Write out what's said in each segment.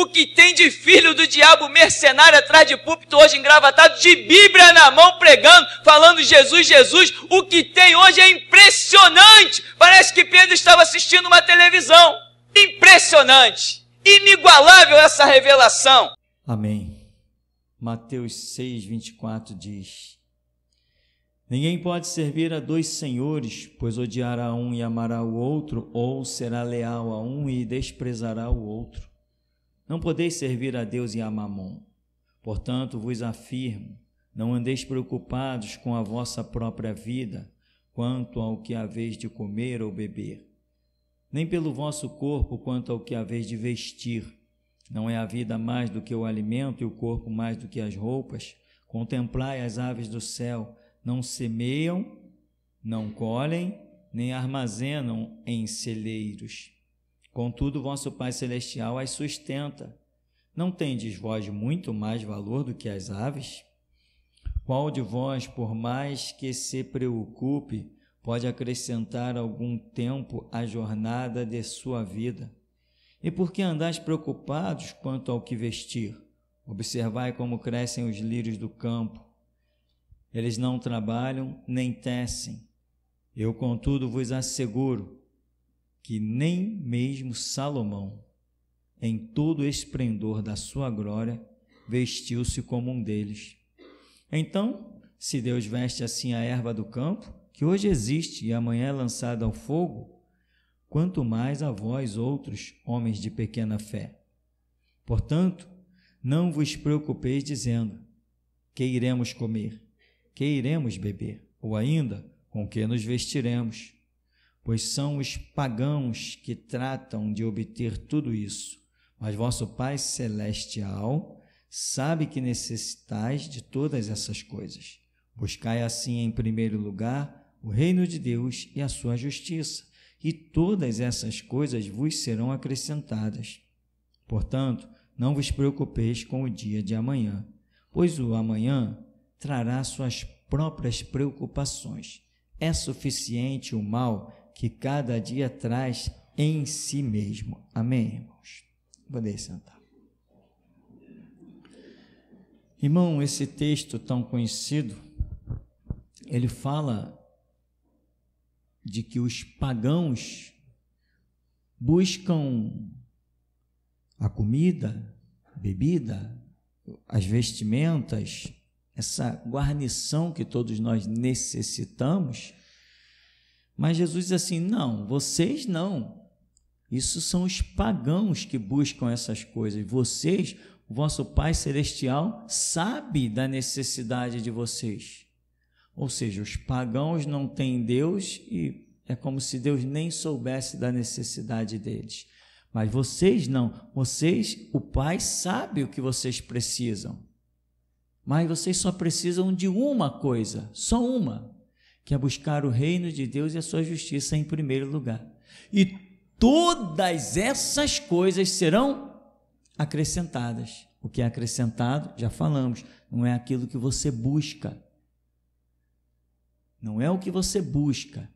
o que tem de filho do diabo mercenário atrás de púlpito hoje engravatado, de Bíblia na mão pregando, falando Jesus, Jesus. O que tem hoje é impressionante. Parece que Pedro estava assistindo uma televisão. Impressionante. Inigualável essa revelação. Amém. Mateus 6, 24 diz: Ninguém pode servir a dois senhores, pois odiará um e amará o outro, ou será leal a um e desprezará o outro. Não podeis servir a Deus e a Mamon. Portanto, vos afirmo: não andeis preocupados com a vossa própria vida, quanto ao que haveis de comer ou beber, nem pelo vosso corpo, quanto ao que haveis de vestir. Não é a vida mais do que o alimento e o corpo mais do que as roupas? Contemplai as aves do céu, não semeiam, não colhem, nem armazenam em celeiros Contudo, vosso Pai Celestial as sustenta. Não tendes vós muito mais valor do que as aves? Qual de vós, por mais que se preocupe, pode acrescentar algum tempo à jornada de sua vida? E por que andais preocupados quanto ao que vestir? Observai como crescem os lírios do campo. Eles não trabalham nem tecem. Eu, contudo, vos asseguro que nem mesmo Salomão, em todo o esplendor da sua glória, vestiu-se como um deles. Então, se Deus veste assim a erva do campo, que hoje existe e amanhã é lançada ao fogo, quanto mais a vós outros, homens de pequena fé. Portanto, não vos preocupeis dizendo: que iremos comer, que iremos beber, ou ainda, com que nos vestiremos pois são os pagãos que tratam de obter tudo isso. Mas vosso Pai Celestial sabe que necessitais de todas essas coisas. Buscai assim em primeiro lugar o reino de Deus e a sua justiça, e todas essas coisas vos serão acrescentadas. Portanto, não vos preocupeis com o dia de amanhã, pois o amanhã trará suas próprias preocupações. É suficiente o mal que cada dia traz em si mesmo. Amém, irmãos? Poder sentar. Irmão, esse texto tão conhecido, ele fala de que os pagãos buscam a comida, a bebida, as vestimentas, essa guarnição que todos nós necessitamos mas Jesus diz assim: não, vocês não. Isso são os pagãos que buscam essas coisas. Vocês, o vosso Pai Celestial, sabe da necessidade de vocês. Ou seja, os pagãos não têm Deus e é como se Deus nem soubesse da necessidade deles. Mas vocês não, vocês, o Pai sabe o que vocês precisam. Mas vocês só precisam de uma coisa, só uma que é buscar o reino de Deus e a sua justiça em primeiro lugar. E todas essas coisas serão acrescentadas. O que é acrescentado, já falamos, não é aquilo que você busca. Não é o que você busca.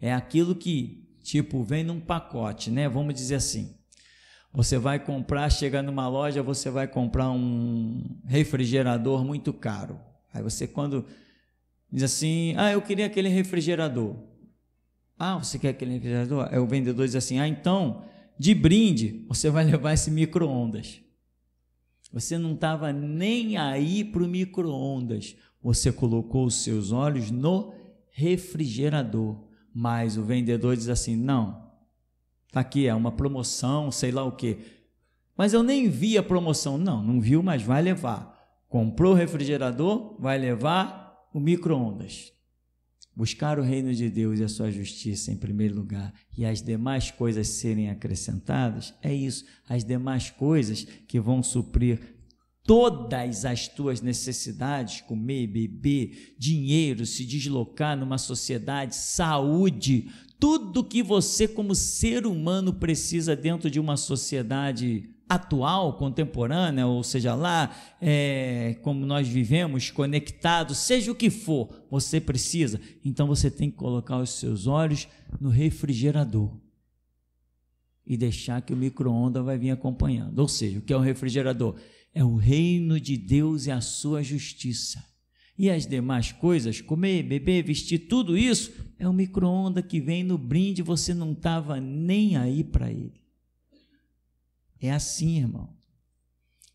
É aquilo que, tipo, vem num pacote, né? Vamos dizer assim. Você vai comprar, chega numa loja, você vai comprar um refrigerador muito caro. Aí você, quando Diz assim: Ah, eu queria aquele refrigerador. Ah, você quer aquele refrigerador? Aí o vendedor diz assim: Ah, então, de brinde, você vai levar esse micro-ondas. Você não estava nem aí para o micro-ondas. Você colocou os seus olhos no refrigerador. Mas o vendedor diz assim: Não, tá aqui, é uma promoção, sei lá o quê. Mas eu nem vi a promoção. Não, não viu, mas vai levar. Comprou o refrigerador, vai levar o micro-ondas. Buscar o reino de Deus e a sua justiça em primeiro lugar e as demais coisas serem acrescentadas, é isso, as demais coisas que vão suprir todas as tuas necessidades, comer, beber, dinheiro, se deslocar numa sociedade, saúde, tudo que você como ser humano precisa dentro de uma sociedade atual, contemporânea, ou seja lá, é, como nós vivemos, conectado, seja o que for, você precisa. Então você tem que colocar os seus olhos no refrigerador e deixar que o micro-ondas vai vir acompanhando. Ou seja, o que é um refrigerador? É o reino de Deus e a sua justiça. E as demais coisas, comer, beber, vestir, tudo isso é o um micro-ondas que vem no brinde, você não estava nem aí para ele. É assim, irmão.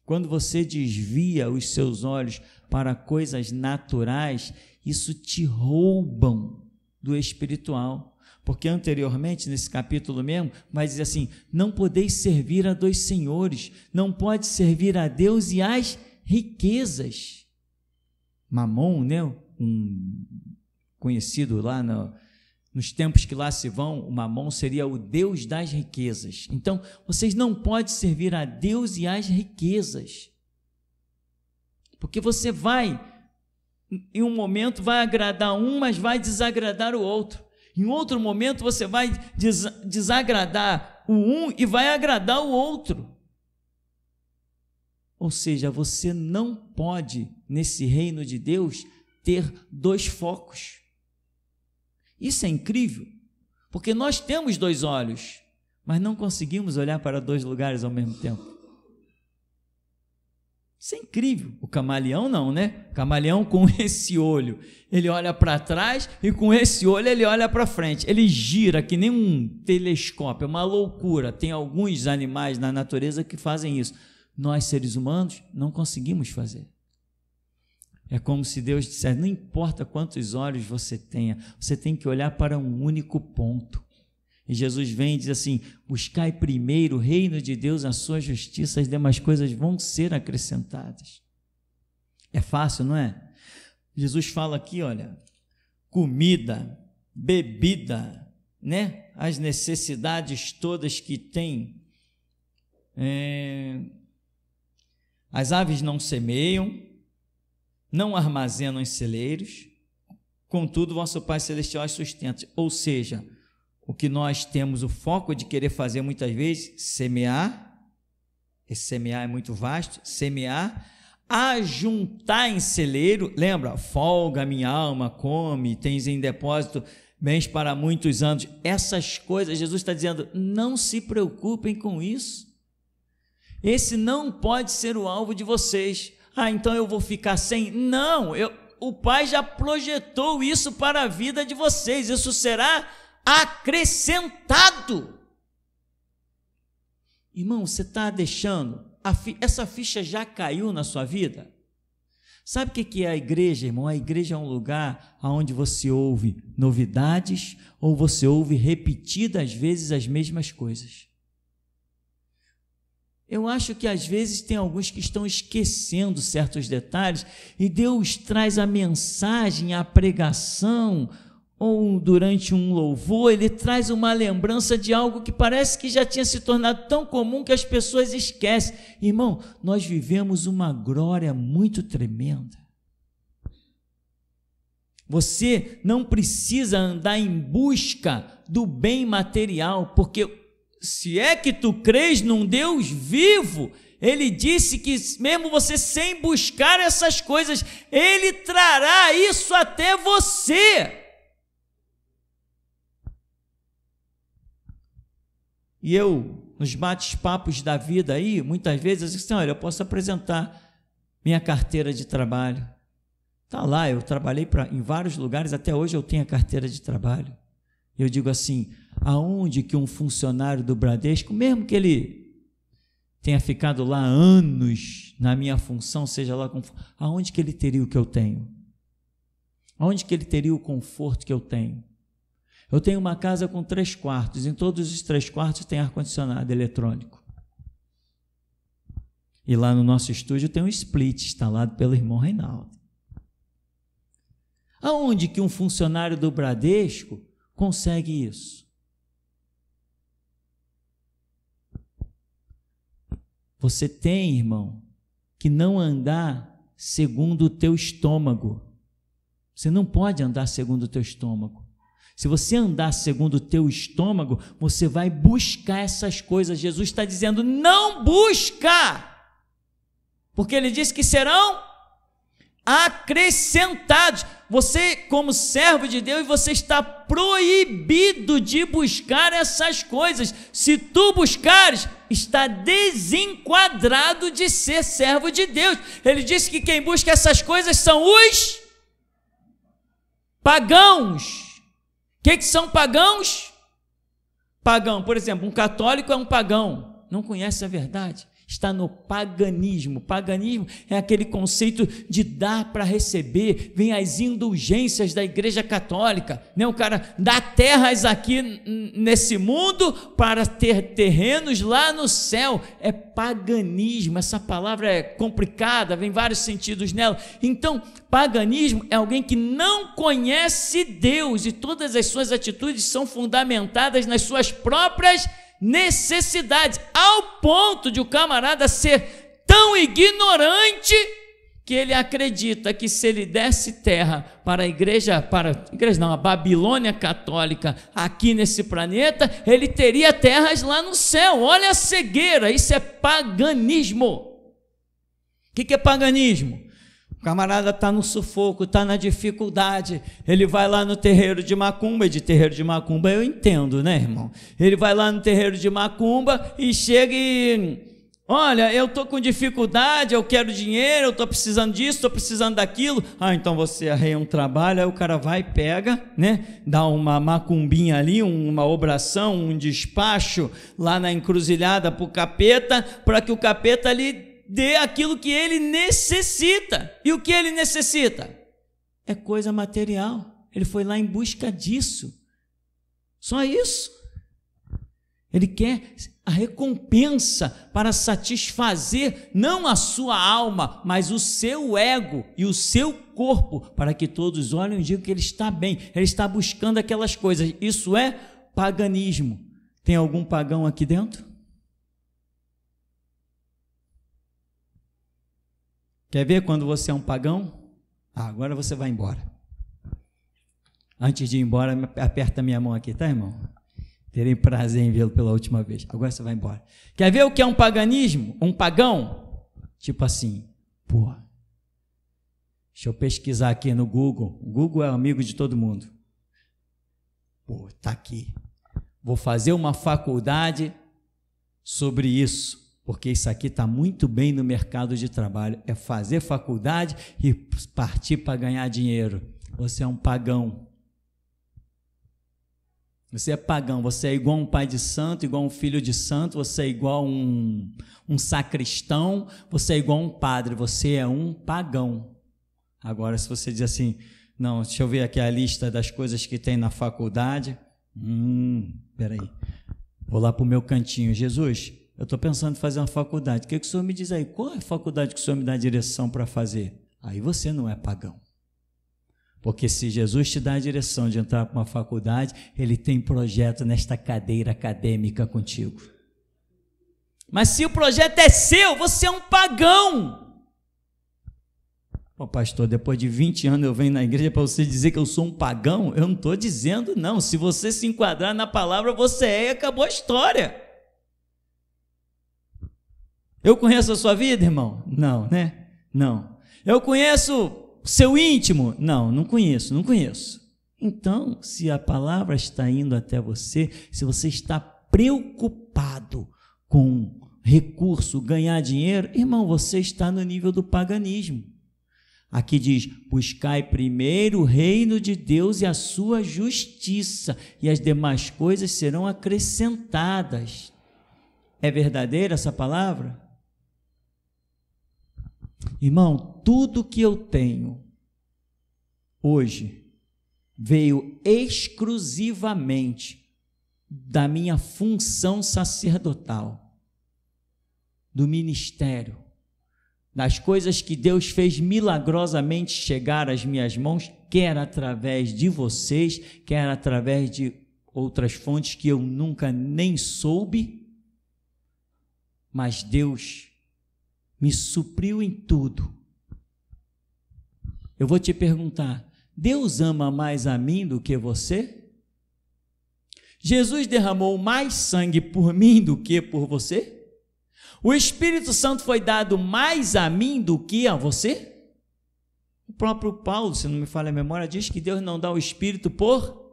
Quando você desvia os seus olhos para coisas naturais, isso te roubam do espiritual. Porque anteriormente, nesse capítulo mesmo, vai dizer assim: não podeis servir a dois senhores, não pode servir a Deus e às riquezas. Mamon, né? Um conhecido lá no, nos tempos que lá se vão, o Mamon seria o Deus das riquezas. Então, vocês não podem servir a Deus e às riquezas. Porque você vai, em um momento, vai agradar um, mas vai desagradar o outro. Em outro momento, você vai des desagradar o um e vai agradar o outro. Ou seja, você não pode, nesse reino de Deus, ter dois focos. Isso é incrível, porque nós temos dois olhos, mas não conseguimos olhar para dois lugares ao mesmo tempo. Isso é incrível. O camaleão não, né? O camaleão com esse olho, ele olha para trás e com esse olho ele olha para frente. Ele gira que nem um telescópio, é uma loucura. Tem alguns animais na natureza que fazem isso. Nós seres humanos não conseguimos fazer. É como se Deus dissesse: não importa quantos olhos você tenha, você tem que olhar para um único ponto. E Jesus vem e diz assim: buscai primeiro o reino de Deus, a sua justiça, as demais coisas vão ser acrescentadas. É fácil, não é? Jesus fala aqui: olha, comida, bebida, né? As necessidades todas que tem. É... As aves não semeiam, não armazenam em celeiros, contudo vosso Pai Celestial as sustenta. Ou seja, o que nós temos o foco de querer fazer muitas vezes, semear, esse semear é muito vasto, semear, ajuntar em celeiro, lembra? Folga minha alma, come, tens em depósito bens para muitos anos. Essas coisas, Jesus está dizendo, não se preocupem com isso. Esse não pode ser o alvo de vocês. Ah, então eu vou ficar sem. Não, eu, o Pai já projetou isso para a vida de vocês. Isso será acrescentado. Irmão, você está deixando. Fi, essa ficha já caiu na sua vida? Sabe o que é a igreja, irmão? A igreja é um lugar onde você ouve novidades ou você ouve repetidas vezes as mesmas coisas. Eu acho que às vezes tem alguns que estão esquecendo certos detalhes e Deus traz a mensagem, a pregação, ou durante um louvor, ele traz uma lembrança de algo que parece que já tinha se tornado tão comum que as pessoas esquecem. Irmão, nós vivemos uma glória muito tremenda. Você não precisa andar em busca do bem material, porque se é que tu crês num Deus vivo, ele disse que mesmo você sem buscar essas coisas, ele trará isso até você. E eu, nos bates-papos da vida aí, muitas vezes eu digo assim, olha, eu posso apresentar minha carteira de trabalho. Está lá, eu trabalhei pra, em vários lugares, até hoje eu tenho a carteira de trabalho. Eu digo assim, aonde que um funcionário do Bradesco, mesmo que ele tenha ficado lá anos na minha função, seja lá como aonde que ele teria o que eu tenho? Aonde que ele teria o conforto que eu tenho? Eu tenho uma casa com três quartos, em todos os três quartos tem ar-condicionado eletrônico. E lá no nosso estúdio tem um split instalado pelo irmão Reinaldo. Aonde que um funcionário do Bradesco consegue isso? Você tem, irmão, que não andar segundo o teu estômago. Você não pode andar segundo o teu estômago. Se você andar segundo o teu estômago, você vai buscar essas coisas. Jesus está dizendo: não busca, porque ele diz que serão acrescentados. Você, como servo de Deus, você está proibido de buscar essas coisas. Se tu buscares, está desenquadrado de ser servo de Deus. Ele disse que quem busca essas coisas são os pagãos. O que, que são pagãos? Pagão, por exemplo, um católico é um pagão, não conhece a verdade está no paganismo. Paganismo é aquele conceito de dar para receber, vem as indulgências da Igreja Católica, né? O cara dá terras aqui nesse mundo para ter terrenos lá no céu. É paganismo. Essa palavra é complicada, vem vários sentidos nela. Então, paganismo é alguém que não conhece Deus e todas as suas atitudes são fundamentadas nas suas próprias necessidade ao ponto de o camarada ser tão ignorante que ele acredita que se ele desse terra para a igreja, para igreja não, a Babilônia católica aqui nesse planeta, ele teria terras lá no céu. Olha a cegueira, isso é paganismo. O que, que é paganismo? O camarada está no sufoco, está na dificuldade. Ele vai lá no terreiro de macumba, e de terreiro de macumba eu entendo, né, irmão? Ele vai lá no terreiro de macumba e chega e. Olha, eu estou com dificuldade, eu quero dinheiro, eu estou precisando disso, estou precisando daquilo. Ah, então você arreia um trabalho, aí o cara vai, pega, né? Dá uma macumbinha ali, uma obração, um despacho lá na encruzilhada para o capeta, para que o capeta ali dê aquilo que ele necessita. E o que ele necessita? É coisa material. Ele foi lá em busca disso. Só isso. Ele quer a recompensa para satisfazer não a sua alma, mas o seu ego e o seu corpo, para que todos olhem e digam que ele está bem, ele está buscando aquelas coisas. Isso é paganismo. Tem algum pagão aqui dentro? Quer ver quando você é um pagão? Ah, agora você vai embora. Antes de ir embora, aperta minha mão aqui, tá, irmão? Terei prazer em vê-lo pela última vez. Agora você vai embora. Quer ver o que é um paganismo? Um pagão? Tipo assim, porra. Deixa eu pesquisar aqui no Google. O Google é amigo de todo mundo. Pô, tá aqui. Vou fazer uma faculdade sobre isso porque isso aqui está muito bem no mercado de trabalho. É fazer faculdade e partir para ganhar dinheiro. Você é um pagão. Você é pagão, você é igual um pai de santo, igual um filho de santo, você é igual um, um sacristão, você é igual um padre, você é um pagão. Agora, se você diz assim, não, deixa eu ver aqui a lista das coisas que tem na faculdade. Hum, peraí. Vou lá para o meu cantinho. Jesus, eu estou pensando em fazer uma faculdade. O que, é que o senhor me diz aí? Qual é a faculdade que o senhor me dá a direção para fazer? Aí você não é pagão. Porque se Jesus te dá a direção de entrar para uma faculdade, ele tem projeto nesta cadeira acadêmica contigo. Mas se o projeto é seu, você é um pagão. Pô, pastor, depois de 20 anos eu venho na igreja para você dizer que eu sou um pagão? Eu não estou dizendo, não. Se você se enquadrar na palavra, você é e acabou a história. Eu conheço a sua vida, irmão? Não, né? Não. Eu conheço seu íntimo? Não, não conheço, não conheço. Então, se a palavra está indo até você, se você está preocupado com recurso, ganhar dinheiro, irmão, você está no nível do paganismo. Aqui diz: buscai primeiro o reino de Deus e a sua justiça, e as demais coisas serão acrescentadas. É verdadeira essa palavra? Irmão, tudo que eu tenho hoje veio exclusivamente da minha função sacerdotal, do ministério, das coisas que Deus fez milagrosamente chegar às minhas mãos, quer através de vocês, quer através de outras fontes que eu nunca nem soube, mas Deus me supriu em tudo. Eu vou te perguntar: Deus ama mais a mim do que você? Jesus derramou mais sangue por mim do que por você? O Espírito Santo foi dado mais a mim do que a você? O próprio Paulo, se não me falha a memória, diz que Deus não dá o Espírito por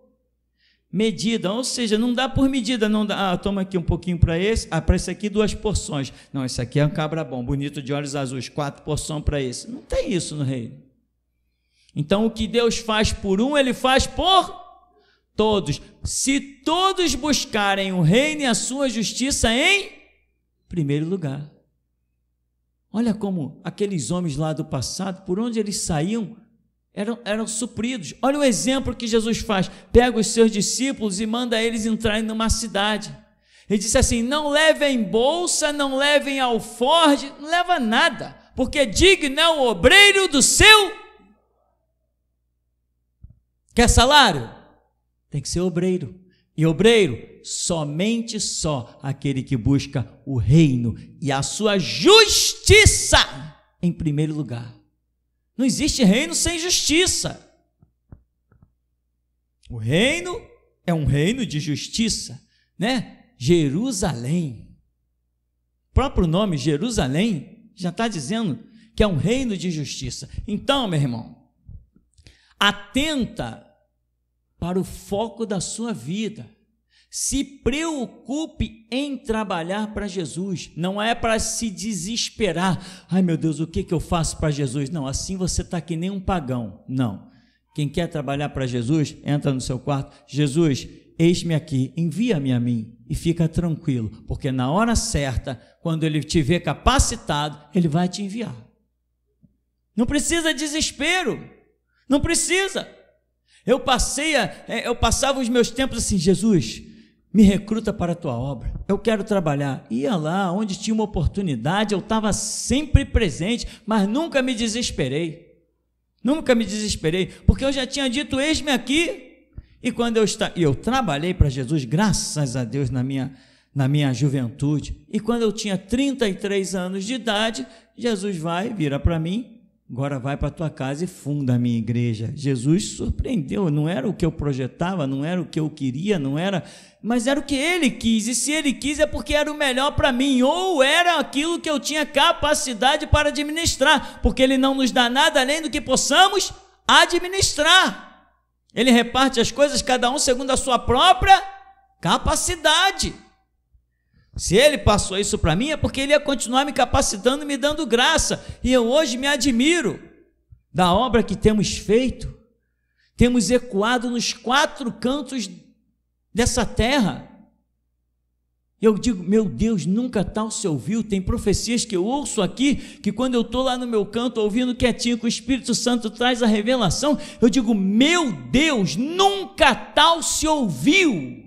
medida, ou seja, não dá por medida, não dá, ah, toma aqui um pouquinho para esse, ah, para esse aqui duas porções. Não, esse aqui é um cabra bom, bonito de olhos azuis, quatro porções para esse. Não tem isso no reino. Então o que Deus faz por um, ele faz por todos. Se todos buscarem o reino e a sua justiça em primeiro lugar. Olha como aqueles homens lá do passado, por onde eles saíam, eram, eram supridos. Olha o exemplo que Jesus faz: pega os seus discípulos e manda eles entrarem numa cidade. Ele disse assim: não levem bolsa, não levem alforge, não leva nada, porque é digno é o obreiro do seu. Quer salário? Tem que ser obreiro. E obreiro, somente só aquele que busca o reino e a sua justiça em primeiro lugar. Não existe reino sem justiça. O reino é um reino de justiça, né? Jerusalém. O próprio nome Jerusalém já está dizendo que é um reino de justiça. Então, meu irmão, atenta para o foco da sua vida se preocupe em trabalhar para Jesus. Não é para se desesperar. Ai meu Deus, o que, que eu faço para Jesus? Não, assim você está que nem um pagão. Não. Quem quer trabalhar para Jesus, entra no seu quarto. Jesus, eis-me aqui, envia-me a mim e fica tranquilo, porque na hora certa, quando ele te ver capacitado, ele vai te enviar. Não precisa de desespero. Não precisa. Eu passei, é, eu passava os meus tempos assim, Jesus, me recruta para a tua obra, eu quero trabalhar. Ia lá, onde tinha uma oportunidade, eu estava sempre presente, mas nunca me desesperei. Nunca me desesperei, porque eu já tinha dito, eis-me aqui. E quando eu, está, eu trabalhei para Jesus, graças a Deus, na minha, na minha juventude. E quando eu tinha 33 anos de idade, Jesus vai, vira para mim Agora vai para tua casa e funda a minha igreja. Jesus surpreendeu, não era o que eu projetava, não era o que eu queria, não era, mas era o que ele quis. E se ele quis é porque era o melhor para mim, ou era aquilo que eu tinha capacidade para administrar, porque ele não nos dá nada além do que possamos administrar. Ele reparte as coisas, cada um segundo a sua própria capacidade. Se ele passou isso para mim, é porque ele ia continuar me capacitando e me dando graça. E eu hoje me admiro da obra que temos feito. Temos ecoado nos quatro cantos dessa terra. Eu digo, meu Deus, nunca tal se ouviu. Tem profecias que eu ouço aqui, que quando eu estou lá no meu canto ouvindo quietinho, que o Espírito Santo traz a revelação, eu digo, meu Deus, nunca tal se ouviu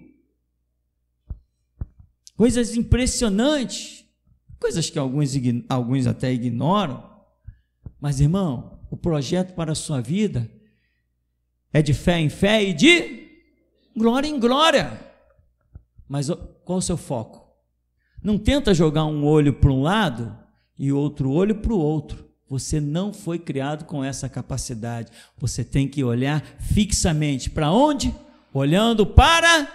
coisas impressionantes, coisas que alguns, alguns até ignoram. Mas, irmão, o projeto para a sua vida é de fé em fé e de glória em glória. Mas qual o seu foco? Não tenta jogar um olho para um lado e outro olho para o outro. Você não foi criado com essa capacidade. Você tem que olhar fixamente para onde? Olhando para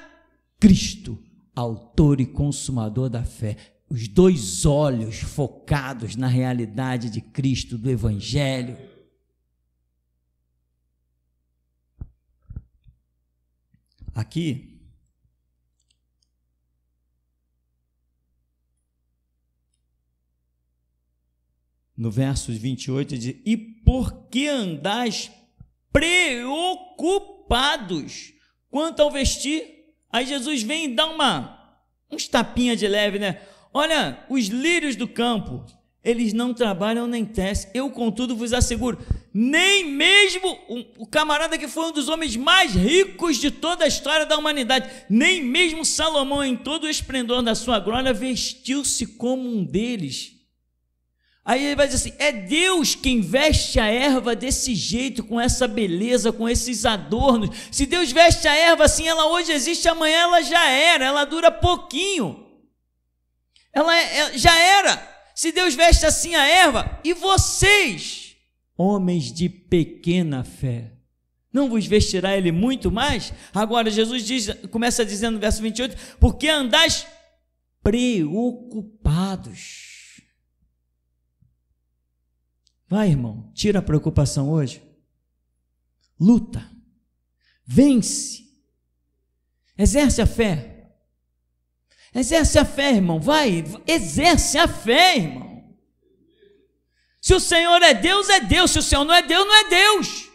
Cristo autor e consumador da fé. Os dois olhos focados na realidade de Cristo, do Evangelho. Aqui, no verso 28, diz: E por que andais preocupados quanto ao vestir? Aí Jesus vem e dá uma uns tapinha de leve, né? Olha, os lírios do campo, eles não trabalham nem tecem. Eu, contudo, vos asseguro, nem mesmo o camarada que foi um dos homens mais ricos de toda a história da humanidade, nem mesmo Salomão, em todo o esplendor da sua glória, vestiu-se como um deles. Aí ele vai dizer assim: é Deus quem veste a erva desse jeito, com essa beleza, com esses adornos. Se Deus veste a erva assim, ela hoje existe, amanhã ela já era, ela dura pouquinho. Ela, ela é, é, já era. Se Deus veste assim a erva, e vocês, homens de pequena fé, não vos vestirá ele muito mais? Agora Jesus diz, começa dizendo no verso 28, porque andais preocupados Vai, irmão, tira a preocupação hoje. Luta. Vence. Exerce a fé. Exerce a fé, irmão. Vai, exerce a fé, irmão. Se o Senhor é Deus, é Deus. Se o Senhor não é Deus, não é Deus.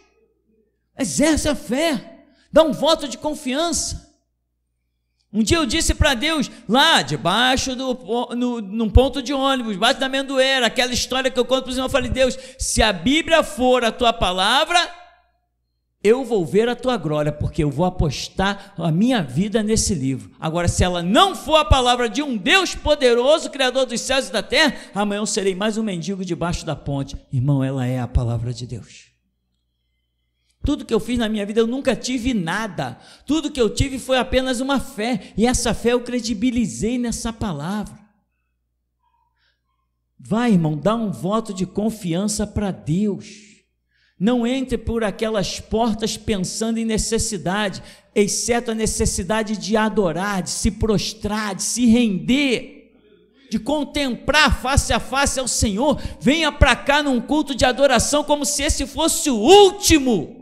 Exerce a fé. Dá um voto de confiança. Um dia eu disse para Deus, lá debaixo do no, num ponto de ônibus, debaixo da amendoeira, aquela história que eu conto para os irmãos. eu falei, Deus, se a Bíblia for a tua palavra, eu vou ver a tua glória, porque eu vou apostar a minha vida nesse livro. Agora, se ela não for a palavra de um Deus poderoso, Criador dos céus e da terra, amanhã eu serei mais um mendigo debaixo da ponte. Irmão, ela é a palavra de Deus. Tudo que eu fiz na minha vida eu nunca tive nada. Tudo que eu tive foi apenas uma fé. E essa fé eu credibilizei nessa palavra. Vai, irmão, dá um voto de confiança para Deus. Não entre por aquelas portas pensando em necessidade, exceto a necessidade de adorar, de se prostrar, de se render de contemplar face a face ao Senhor, venha para cá num culto de adoração como se esse fosse o último.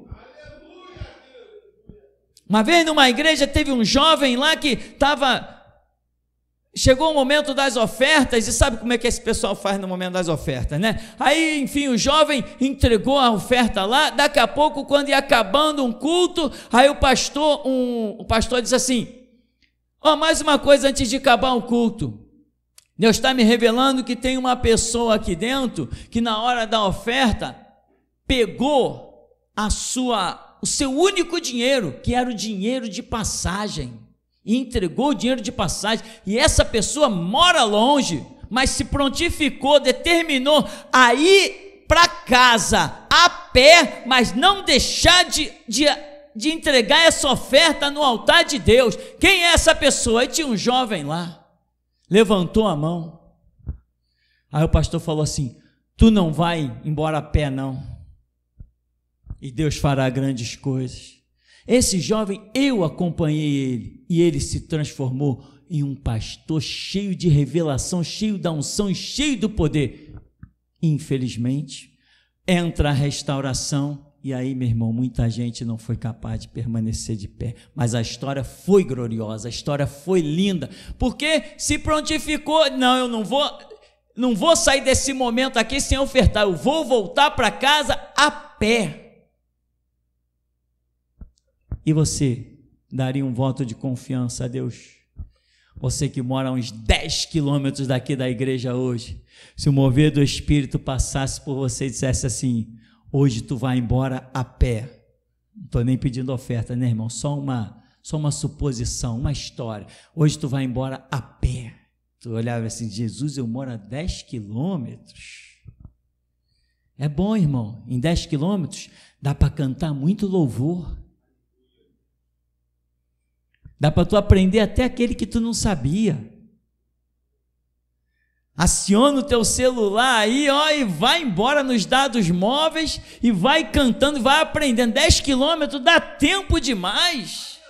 Uma vez numa igreja teve um jovem lá que estava. Chegou o momento das ofertas, e sabe como é que esse pessoal faz no momento das ofertas, né? Aí, enfim, o jovem entregou a oferta lá. Daqui a pouco, quando ia acabando um culto, aí o pastor, um, o pastor diz assim: Ó, oh, mais uma coisa antes de acabar o culto. Deus está me revelando que tem uma pessoa aqui dentro que na hora da oferta pegou a sua o seu único dinheiro, que era o dinheiro de passagem, e entregou o dinheiro de passagem, e essa pessoa mora longe, mas se prontificou, determinou a ir para casa a pé, mas não deixar de, de, de entregar essa oferta no altar de Deus. Quem é essa pessoa? E tinha um jovem lá, levantou a mão. Aí o pastor falou assim: Tu não vai embora a pé, não e Deus fará grandes coisas. Esse jovem, eu acompanhei ele e ele se transformou em um pastor cheio de revelação, cheio da unção e cheio do poder. Infelizmente, entra a restauração e aí, meu irmão, muita gente não foi capaz de permanecer de pé, mas a história foi gloriosa, a história foi linda, porque se prontificou, não, eu não vou, não vou sair desse momento aqui sem ofertar, eu vou voltar para casa a pé. E você daria um voto de confiança a Deus? Você que mora a uns 10 quilômetros daqui da igreja hoje, se o mover do Espírito passasse por você e dissesse assim: hoje tu vai embora a pé. Não estou nem pedindo oferta, né, irmão? Só uma, só uma suposição, uma história. Hoje tu vai embora a pé. Tu olhava assim: Jesus, eu moro a 10 quilômetros. É bom, irmão, em 10 quilômetros dá para cantar muito louvor Dá para tu aprender até aquele que tu não sabia. Aciona o teu celular aí, ó, e vai embora nos dados móveis e vai cantando, vai aprendendo. 10 quilômetros dá tempo demais.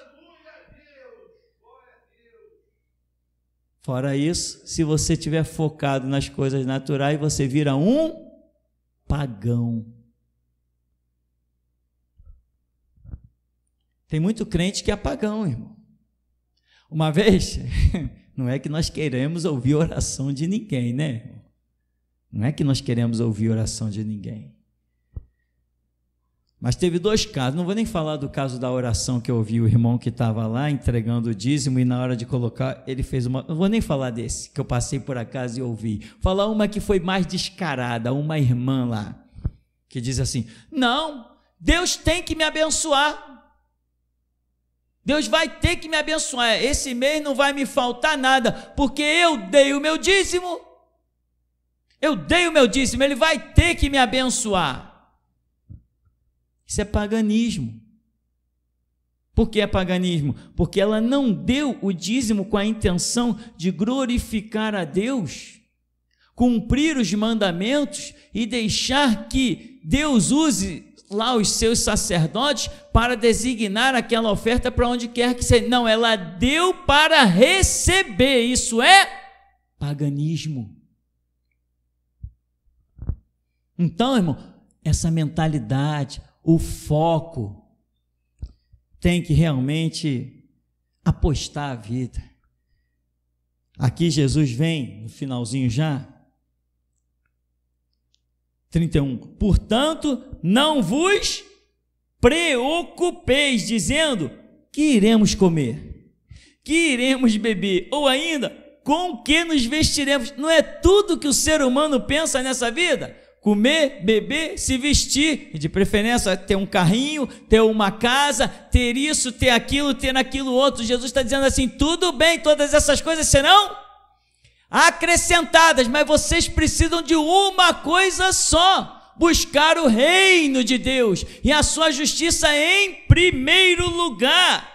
Fora isso, se você estiver focado nas coisas naturais, você vira um pagão. Tem muito crente que é pagão, irmão. Uma vez, não é que nós queremos ouvir oração de ninguém, né? Não é que nós queremos ouvir oração de ninguém. Mas teve dois casos, não vou nem falar do caso da oração que eu ouvi o irmão que estava lá entregando o dízimo e na hora de colocar, ele fez uma. Não vou nem falar desse, que eu passei por acaso e ouvi. Falar uma que foi mais descarada, uma irmã lá, que diz assim: Não, Deus tem que me abençoar. Deus vai ter que me abençoar. Esse mês não vai me faltar nada, porque eu dei o meu dízimo. Eu dei o meu dízimo, ele vai ter que me abençoar. Isso é paganismo. Por que é paganismo? Porque ela não deu o dízimo com a intenção de glorificar a Deus, cumprir os mandamentos e deixar que Deus use lá os seus sacerdotes para designar aquela oferta para onde quer que seja. Não, ela deu para receber. Isso é paganismo. Então, irmão, essa mentalidade, o foco, tem que realmente apostar a vida. Aqui Jesus vem, no finalzinho já, 31. Portanto, não vos preocupeis, dizendo que iremos comer, que iremos beber, ou ainda com que nos vestiremos. Não é tudo que o ser humano pensa nessa vida? comer, beber, se vestir, de preferência ter um carrinho, ter uma casa, ter isso, ter aquilo, ter naquilo outro. Jesus está dizendo assim: tudo bem, todas essas coisas serão acrescentadas, mas vocês precisam de uma coisa só: buscar o reino de Deus e a sua justiça em primeiro lugar.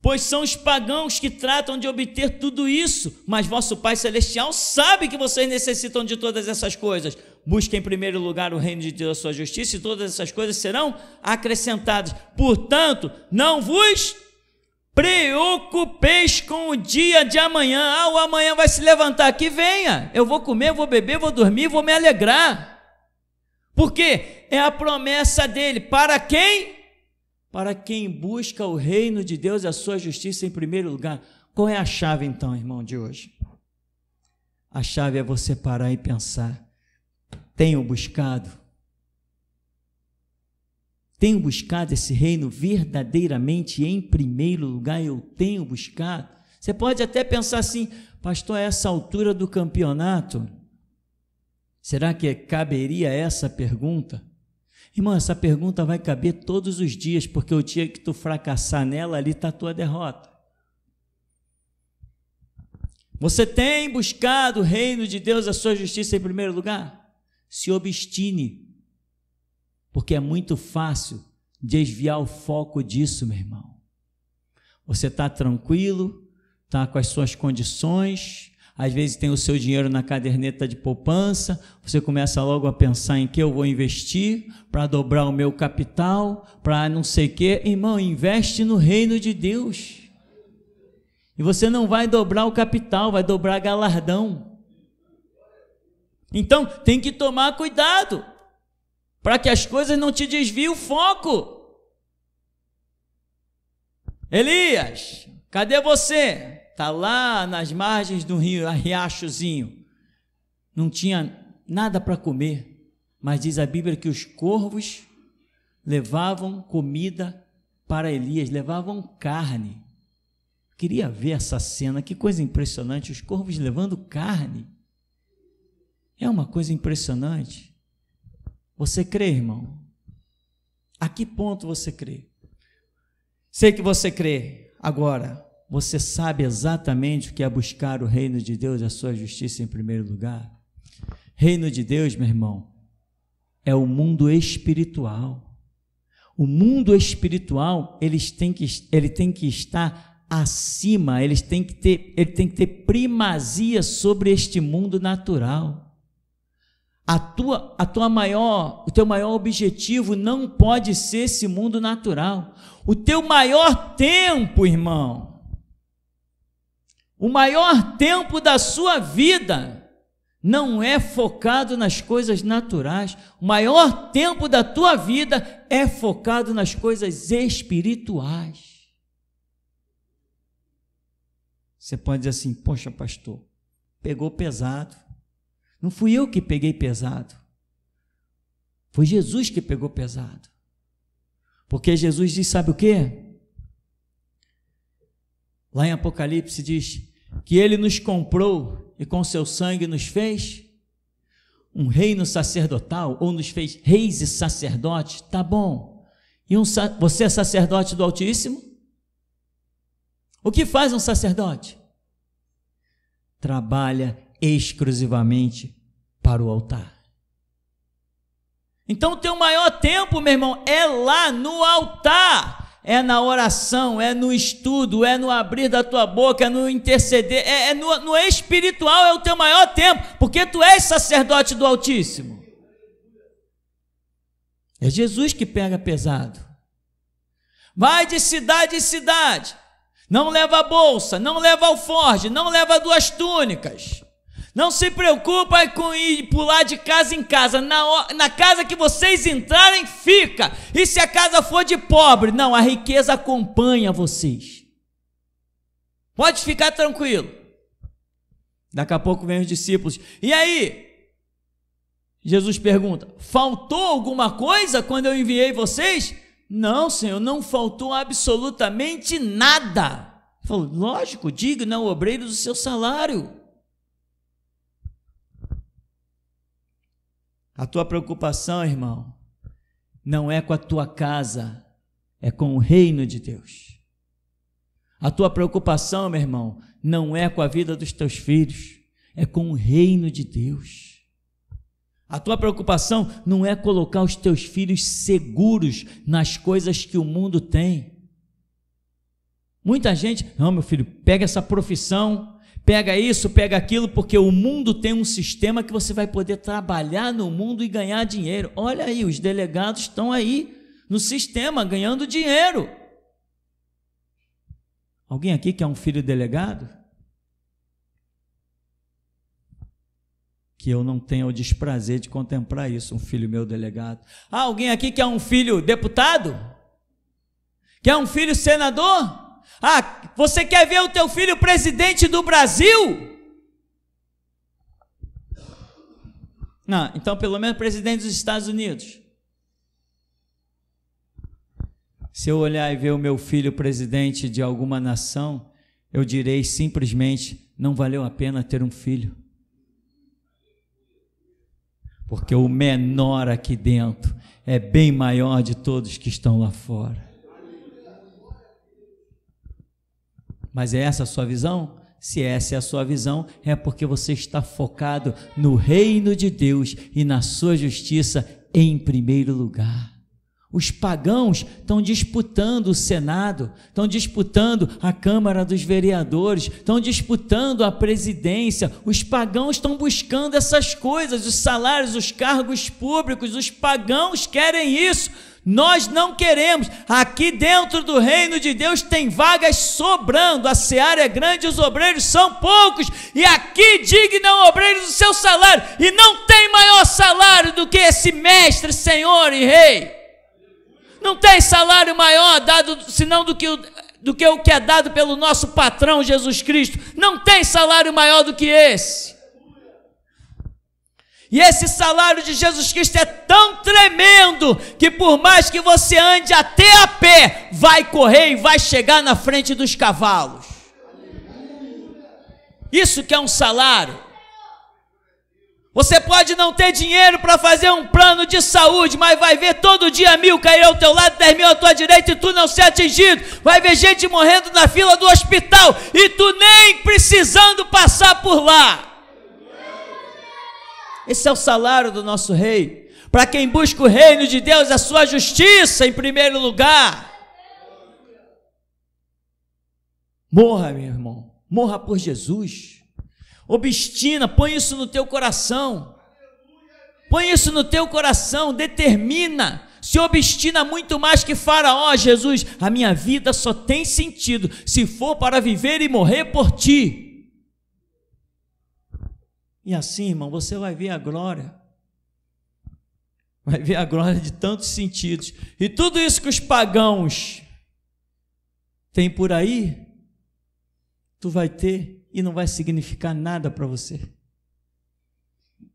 Pois são os pagãos que tratam de obter tudo isso, mas vosso Pai Celestial sabe que vocês necessitam de todas essas coisas. Busque em primeiro lugar o reino de Deus, a sua justiça, e todas essas coisas serão acrescentadas. Portanto, não vos preocupeis com o dia de amanhã. Ah, o amanhã vai se levantar aqui, venha. Eu vou comer, vou beber, vou dormir, vou me alegrar. Porque é a promessa dele. Para quem? Para quem busca o reino de Deus e a sua justiça em primeiro lugar. Qual é a chave então, irmão, de hoje? A chave é você parar e pensar. Tenho buscado tenho buscado esse reino verdadeiramente em primeiro lugar, eu tenho buscado. Você pode até pensar assim, pastor, a essa altura do campeonato, será que caberia essa pergunta? Irmão, essa pergunta vai caber todos os dias, porque o dia que tu fracassar nela, ali está a tua derrota. Você tem buscado o reino de Deus, a sua justiça em primeiro lugar? Se obstine porque é muito fácil desviar o foco disso, meu irmão. Você está tranquilo, está com as suas condições, às vezes tem o seu dinheiro na caderneta de poupança, você começa logo a pensar em que eu vou investir para dobrar o meu capital, para não sei o quê. Irmão, investe no reino de Deus. E você não vai dobrar o capital, vai dobrar galardão. Então, tem que tomar cuidado para que as coisas não te desviem o foco. Elias, cadê você? Tá lá nas margens do rio, a riachozinho. Não tinha nada para comer, mas diz a Bíblia que os corvos levavam comida para Elias, levavam carne. Queria ver essa cena, que coisa impressionante, os corvos levando carne. É uma coisa impressionante. Você crê, irmão? A que ponto você crê? Sei que você crê. Agora, você sabe exatamente o que é buscar o reino de Deus e a sua justiça em primeiro lugar? Reino de Deus, meu irmão, é o mundo espiritual. O mundo espiritual, eles têm que, ele tem que estar acima, eles têm que ter, ele tem que ter primazia sobre este mundo natural. A tua, a tua maior, o teu maior objetivo não pode ser esse mundo natural. O teu maior tempo, irmão, o maior tempo da sua vida não é focado nas coisas naturais. O maior tempo da tua vida é focado nas coisas espirituais. Você pode dizer assim: "Poxa, pastor, pegou pesado". Não fui eu que peguei pesado. Foi Jesus que pegou pesado. Porque Jesus diz: sabe o que? Lá em Apocalipse diz que ele nos comprou e com seu sangue nos fez um reino sacerdotal, ou nos fez reis e sacerdotes, tá bom. E um, você é sacerdote do Altíssimo? O que faz um sacerdote? Trabalha exclusivamente para o altar. Então, o teu maior tempo, meu irmão, é lá no altar. É na oração, é no estudo, é no abrir da tua boca, é no interceder, é, é no, no espiritual, é o teu maior tempo, porque tu és sacerdote do Altíssimo. É Jesus que pega pesado. Vai de cidade em cidade. Não leva bolsa, não leva alforje, não leva duas túnicas. Não se preocupa com ir pular de casa em casa. Na, na casa que vocês entrarem, fica. E se a casa for de pobre? Não, a riqueza acompanha vocês. Pode ficar tranquilo. Daqui a pouco vem os discípulos. E aí? Jesus pergunta: Faltou alguma coisa quando eu enviei vocês? Não, Senhor, não faltou absolutamente nada. falou: Lógico, digno é o obreiro do seu salário. A tua preocupação, irmão, não é com a tua casa, é com o reino de Deus. A tua preocupação, meu irmão, não é com a vida dos teus filhos, é com o reino de Deus. A tua preocupação não é colocar os teus filhos seguros nas coisas que o mundo tem. Muita gente, não, meu filho, pega essa profissão, pega isso, pega aquilo, porque o mundo tem um sistema que você vai poder trabalhar no mundo e ganhar dinheiro. Olha aí, os delegados estão aí no sistema ganhando dinheiro. Alguém aqui que é um filho delegado? Que eu não tenha o desprazer de contemplar isso, um filho meu delegado. Ah, alguém aqui que é um filho deputado? Que é um filho senador? Ah, você quer ver o teu filho presidente do Brasil? Não, então pelo menos presidente dos Estados Unidos. Se eu olhar e ver o meu filho presidente de alguma nação, eu direi simplesmente: não valeu a pena ter um filho. Porque o menor aqui dentro é bem maior de todos que estão lá fora. Mas é essa a sua visão? Se essa é a sua visão, é porque você está focado no reino de Deus e na sua justiça em primeiro lugar. Os pagãos estão disputando o Senado, estão disputando a Câmara dos Vereadores, estão disputando a presidência. Os pagãos estão buscando essas coisas, os salários, os cargos públicos. Os pagãos querem isso. Nós não queremos. Aqui dentro do reino de Deus tem vagas sobrando. A seara é grande, os obreiros são poucos. E aqui dignam obreiros o seu salário. E não tem maior salário do que esse mestre, senhor e rei. Não tem salário maior dado senão do que o, do que o que é dado pelo nosso patrão Jesus Cristo. Não tem salário maior do que esse. E esse salário de Jesus Cristo é tão tremendo que por mais que você ande até a pé, vai correr e vai chegar na frente dos cavalos. Isso que é um salário. Você pode não ter dinheiro para fazer um plano de saúde, mas vai ver todo dia mil cair ao teu lado, dez mil à tua direita e tu não ser atingido. Vai ver gente morrendo na fila do hospital e tu nem precisando passar por lá. Esse é o salário do nosso rei. Para quem busca o reino de Deus, a sua justiça em primeiro lugar. Morra, meu irmão. Morra por Jesus. Obstina, põe isso no teu coração. Põe isso no teu coração, determina. Se obstina muito mais que Faraó, Jesus. A minha vida só tem sentido se for para viver e morrer por ti. E assim, irmão, você vai ver a glória. Vai ver a glória de tantos sentidos. E tudo isso que os pagãos têm por aí, tu vai ter e não vai significar nada para você.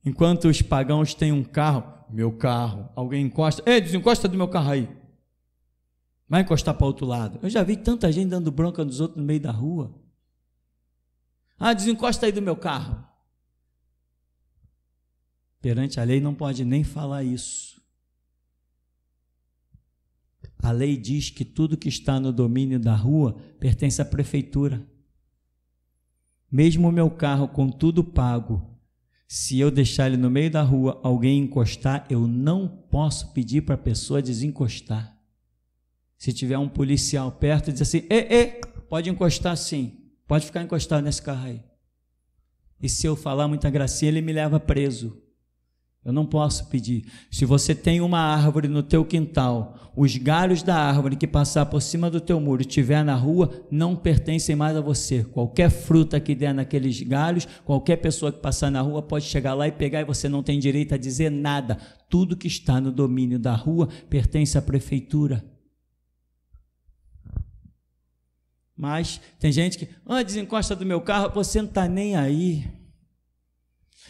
Enquanto os pagãos têm um carro, meu carro, alguém encosta, ei, desencosta do meu carro aí. Vai encostar para outro lado. Eu já vi tanta gente dando bronca nos outros no meio da rua. Ah, desencosta aí do meu carro perante a lei não pode nem falar isso. A lei diz que tudo que está no domínio da rua pertence à prefeitura. Mesmo o meu carro com tudo pago, se eu deixar ele no meio da rua, alguém encostar, eu não posso pedir para a pessoa desencostar. Se tiver um policial perto, diz assim: "Ei, ei, pode encostar sim. Pode ficar encostado nesse carro aí". E se eu falar muita gracinha, ele me leva preso. Eu não posso pedir. Se você tem uma árvore no teu quintal, os galhos da árvore que passar por cima do teu muro e estiver na rua, não pertencem mais a você. Qualquer fruta que der naqueles galhos, qualquer pessoa que passar na rua pode chegar lá e pegar e você não tem direito a dizer nada. Tudo que está no domínio da rua pertence à prefeitura. Mas tem gente que, ah, desencosta do meu carro, você não está nem aí.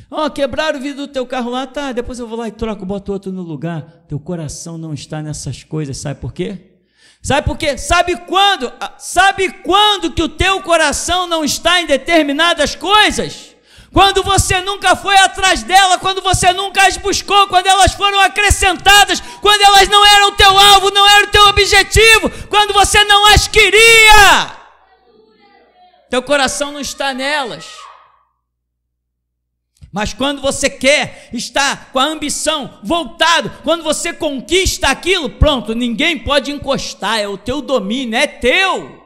Ó, oh, quebraram o vidro do teu carro lá, tá, depois eu vou lá e troco, boto outro no lugar. Teu coração não está nessas coisas, sabe por quê? Sabe por quê? Sabe quando? Ah, sabe quando que o teu coração não está em determinadas coisas? Quando você nunca foi atrás dela, quando você nunca as buscou, quando elas foram acrescentadas, quando elas não eram teu alvo, não eram teu objetivo, quando você não as queria. Teu coração não está nelas. Mas quando você quer, está com a ambição voltado, quando você conquista aquilo, pronto, ninguém pode encostar, é o teu domínio, é teu.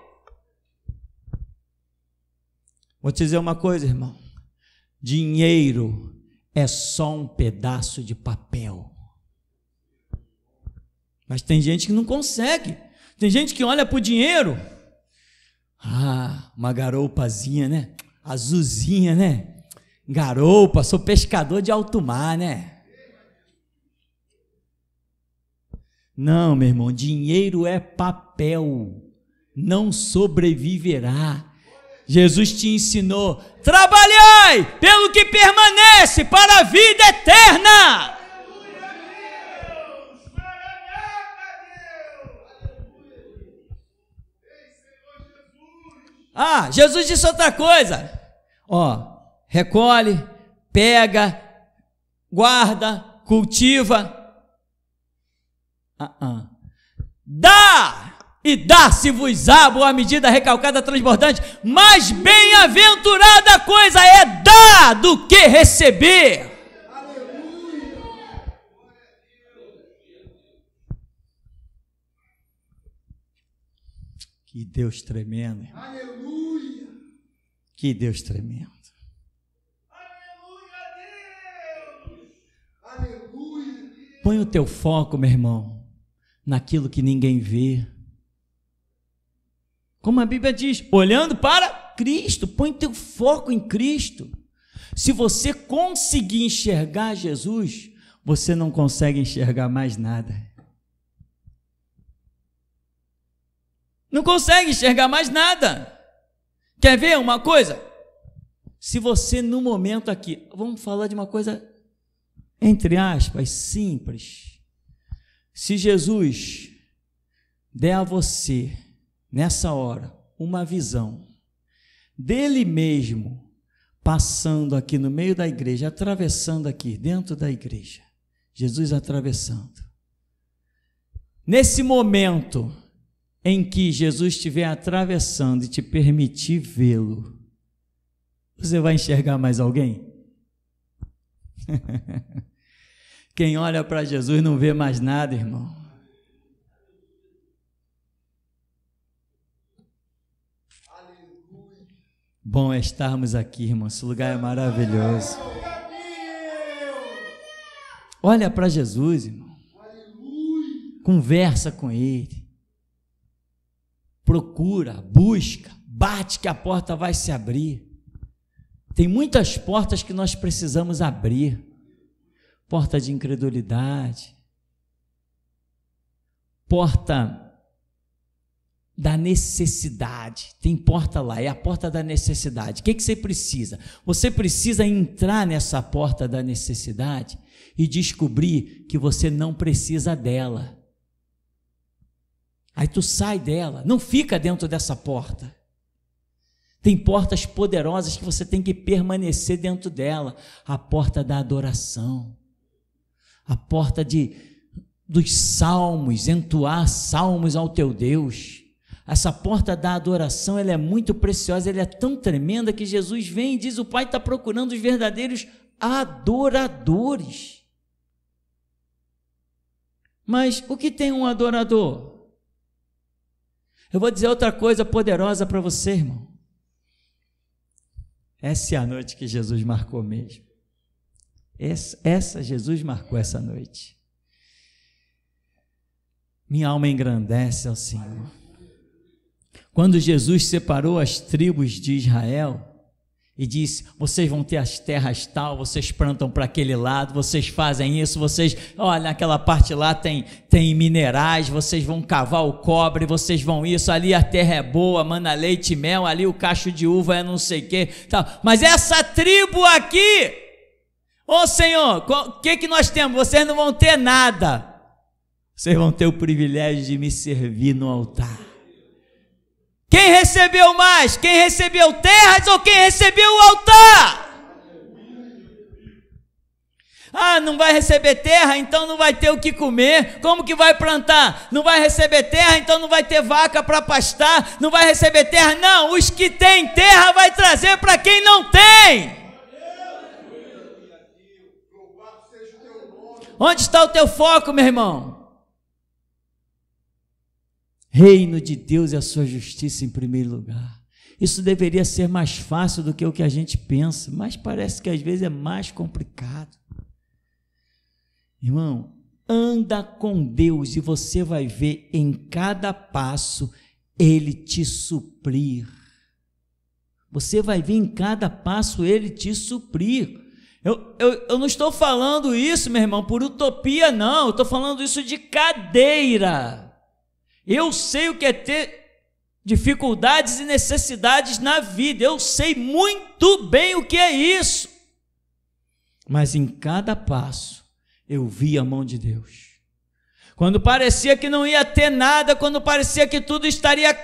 Vou te dizer uma coisa, irmão. Dinheiro é só um pedaço de papel. Mas tem gente que não consegue. Tem gente que olha para o dinheiro. Ah, uma garoupazinha, né? Azulzinha, né? Garoupa, sou pescador de alto mar, né? Não, meu irmão, dinheiro é papel, não sobreviverá. Jesus te ensinou: trabalhai pelo que permanece para a vida eterna. Ah, Jesus disse outra coisa. Ó, recolhe, pega, guarda, cultiva. Ah, ah. Dá! E dá se vos á boa medida recalcada, transbordante. Mas bem-aventurada coisa é dar do que receber. Aleluia. Que Deus tremendo. Aleluia. Que Deus tremendo. Põe o teu foco, meu irmão, naquilo que ninguém vê. Como a Bíblia diz, olhando para Cristo, põe teu foco em Cristo. Se você conseguir enxergar Jesus, você não consegue enxergar mais nada. Não consegue enxergar mais nada. Quer ver uma coisa? Se você no momento aqui, vamos falar de uma coisa entre aspas, simples. Se Jesus der a você, nessa hora, uma visão dele mesmo passando aqui no meio da igreja, atravessando aqui, dentro da igreja, Jesus atravessando. Nesse momento em que Jesus estiver atravessando e te permitir vê-lo, você vai enxergar mais alguém? Quem olha para Jesus não vê mais nada, irmão. Aleluia. Bom é estarmos aqui, irmão. Esse lugar é maravilhoso. Olha para Jesus, irmão. Aleluia. Conversa com Ele. Procura, busca, bate que a porta vai se abrir. Tem muitas portas que nós precisamos abrir porta de incredulidade, porta da necessidade. Tem porta lá, é a porta da necessidade. O que, que você precisa? Você precisa entrar nessa porta da necessidade e descobrir que você não precisa dela. Aí tu sai dela, não fica dentro dessa porta. Tem portas poderosas que você tem que permanecer dentro dela. A porta da adoração, a porta de dos salmos, entoar salmos ao teu Deus. Essa porta da adoração, ela é muito preciosa, ela é tão tremenda que Jesus vem e diz: o Pai está procurando os verdadeiros adoradores. Mas o que tem um adorador? Eu vou dizer outra coisa poderosa para você, irmão. Essa é a noite que Jesus marcou mesmo. Essa, essa Jesus marcou essa noite. Minha alma engrandece ao Senhor. Quando Jesus separou as tribos de Israel, e disse: vocês vão ter as terras tal, vocês plantam para aquele lado, vocês fazem isso, vocês, olha, naquela parte lá tem, tem minerais, vocês vão cavar o cobre, vocês vão isso, ali a terra é boa, manda leite e mel, ali o cacho de uva é não sei o quê, tal. Mas essa tribo aqui, ô Senhor, o que, que nós temos? Vocês não vão ter nada, vocês vão ter o privilégio de me servir no altar. Quem recebeu mais? Quem recebeu terras ou quem recebeu o altar? Ah, não vai receber terra, então não vai ter o que comer. Como que vai plantar? Não vai receber terra, então não vai ter vaca para pastar. Não vai receber terra. Não, os que têm terra vai trazer para quem não tem. Onde está o teu foco, meu irmão? reino de Deus e a sua justiça em primeiro lugar. Isso deveria ser mais fácil do que o que a gente pensa, mas parece que às vezes é mais complicado. Irmão, anda com Deus e você vai ver em cada passo Ele te suprir. Você vai ver em cada passo Ele te suprir. Eu, eu, eu não estou falando isso, meu irmão, por utopia, não. Eu estou falando isso de cadeira. Eu sei o que é ter dificuldades e necessidades na vida. Eu sei muito bem o que é isso. Mas em cada passo eu vi a mão de Deus. Quando parecia que não ia ter nada, quando parecia que tudo estaria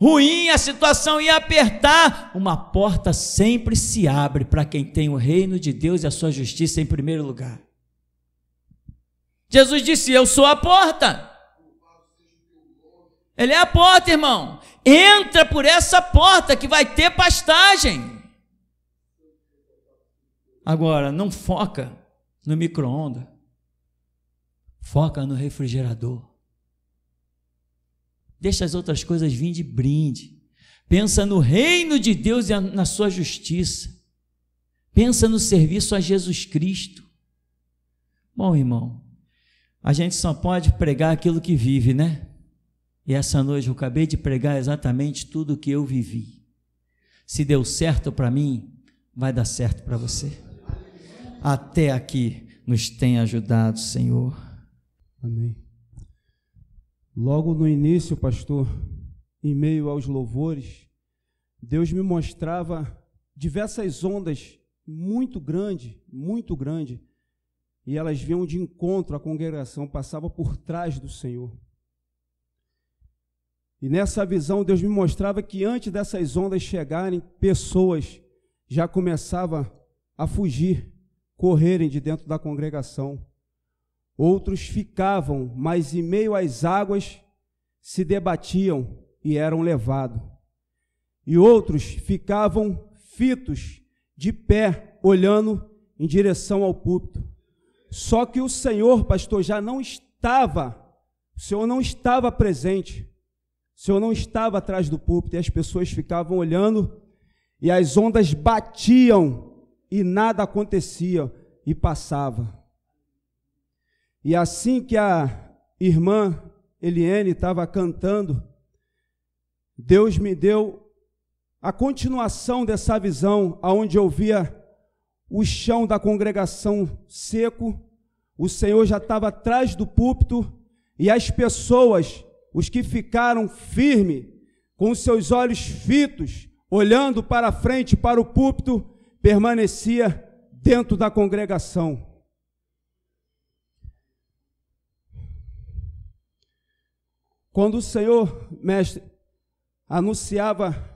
ruim, a situação ia apertar, uma porta sempre se abre para quem tem o reino de Deus e a sua justiça em primeiro lugar. Jesus disse: Eu sou a porta. Ele é a porta, irmão. Entra por essa porta que vai ter pastagem. Agora, não foca no micro-ondas. Foca no refrigerador. Deixa as outras coisas vir de brinde. Pensa no reino de Deus e na sua justiça. Pensa no serviço a Jesus Cristo. Bom, irmão, a gente só pode pregar aquilo que vive, né? E essa noite eu acabei de pregar exatamente tudo o que eu vivi. Se deu certo para mim, vai dar certo para você. Até aqui nos tem ajudado, Senhor. Amém. Logo no início, pastor, em meio aos louvores, Deus me mostrava diversas ondas muito grande, muito grande, e elas vinham de encontro à congregação, passava por trás do Senhor. E nessa visão, Deus me mostrava que antes dessas ondas chegarem, pessoas já começavam a fugir, correrem de dentro da congregação. Outros ficavam, mas em meio às águas se debatiam e eram levados. E outros ficavam fitos, de pé, olhando em direção ao púlpito. Só que o Senhor, pastor, já não estava, o Senhor não estava presente. Se eu não estava atrás do púlpito e as pessoas ficavam olhando e as ondas batiam e nada acontecia e passava. E assim que a irmã Eliane estava cantando, Deus me deu a continuação dessa visão, aonde eu via o chão da congregação seco, o Senhor já estava atrás do púlpito e as pessoas os que ficaram firme, com seus olhos fitos, olhando para a frente, para o púlpito, permanecia dentro da congregação. Quando o Senhor, mestre, anunciava